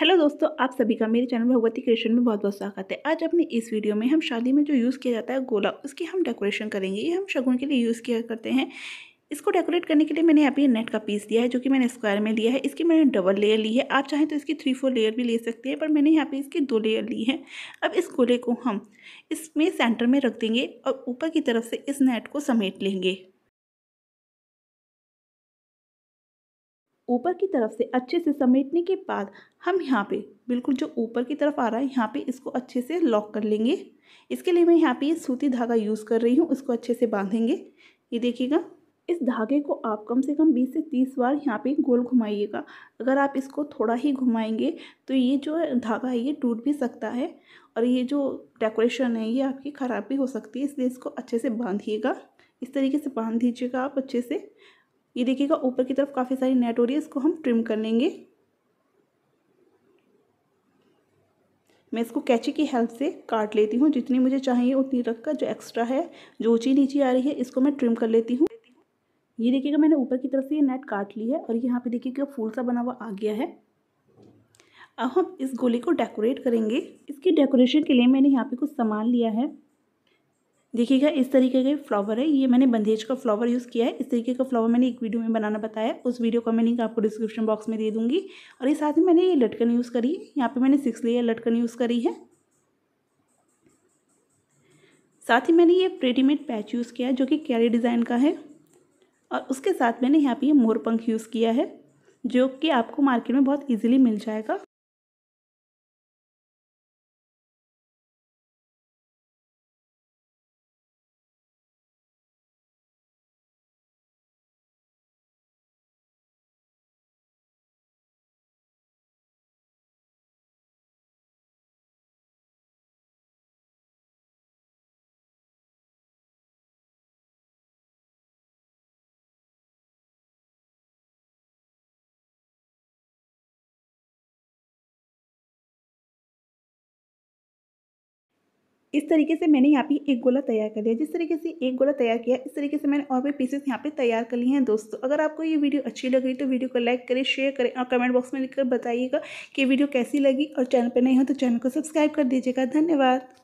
hello दोस्तों आप सभी का मेरे चैनल भगवती क्रिएशन में बहुत बहुत स्वागत है आज अपनी इस वीडियो में हम शादी में जो यूज़ किया जाता है गोला उसकी हम डेकोरेशन करेंगे ये हम शगुन के लिए यूज़ किया करते हैं इसको डेकोरेट करने के लिए मैंने यहाँ पे नेट का पीस दिया है जो कि मैंने स्क्वायर में लिया है इसकी मैंने डबल लेयर ली है आप चाहें तो इसकी थ्री फोर लेयर भी ले सकते हैं पर मैंने यहाँ पे इसकी दो लेयर ली है अब इस गोले को हम इसमें सेंटर में रख देंगे और ऊपर की तरफ से इस नेट को समेट लेंगे ऊपर की तरफ से अच्छे से समेटने के बाद हम यहाँ पे बिल्कुल जो ऊपर की तरफ आ रहा है यहाँ पे इसको अच्छे से लॉक कर लेंगे इसके लिए मैं यहाँ पे ये सूती धागा यूज़ कर रही हूँ उसको अच्छे से बांधेंगे ये देखिएगा इस धागे को आप कम से कम 20 से 30 बार यहाँ पे गोल घुमाइएगा अगर आप इसको थोड़ा ही घुमाएंगे तो ये जो धागा है ये टूट भी सकता है और ये जो डेकोरेशन है ये आपकी ख़राब भी हो सकती है इसलिए इसको अच्छे से बांधिएगा इस तरीके से बांध दीजिएगा आप अच्छे से ये देखिएगा ऊपर की तरफ काफ़ी सारी नेट हो रही है इसको हम ट्रिम कर लेंगे मैं इसको कैची की हेल्प से काट लेती हूँ जितनी मुझे चाहिए उतनी रख कर जो एक्स्ट्रा है जो ऊँची नीचे आ रही है इसको मैं ट्रिम कर लेती हूँ ये देखिएगा मैंने ऊपर की तरफ से ये नेट काट ली है और यहाँ पे देखिएगा फूल सा बना हुआ आ गया है अब हम इस गोली को डेकोरेट करेंगे इसकी डेकोरेशन के लिए मैंने यहाँ पे कुछ सामान लिया है देखिएगा इस तरीके का फ्लावर है ये मैंने बंदेज का फ्लावर यूज़ किया है इस तरीके का फ्लावर मैंने एक वीडियो में बनाना बताया उस वीडियो का मैं लिंक आपको डिस्क्रिप्शन बॉक्स में दे दूँगी और ये साथ ही मैंने ये लटकन यूज़ करी है यहाँ पर मैंने सिक्स लेयर लटकन यूज़ करी है साथ ही मैंने ये रेडीमेड पैच यूज़ किया है जो कि कैरी डिज़ाइन का है और उसके साथ मैंने यहाँ पर ये मोरपंख यूज़ किया है जो कि आपको मार्केट में बहुत ईजिली मिल जाएगा इस तरीके से मैंने यहाँ पे एक गोला तैयार कर लिया जिस तरीके से एक गोला तैयार किया इस तरीके से मैंने और भी पीसेस यहाँ पे तैयार कर लिए हैं दोस्तों अगर आपको ये वीडियो अच्छी लगी तो वीडियो को लाइक करें शेयर करें और कमेंट बॉक्स में लिखकर बताइएगा कि वीडियो कैसी लगी और चैनल पर नहीं हो तो चैनल को सब्सक्राइब कर दीजिएगा धन्यवाद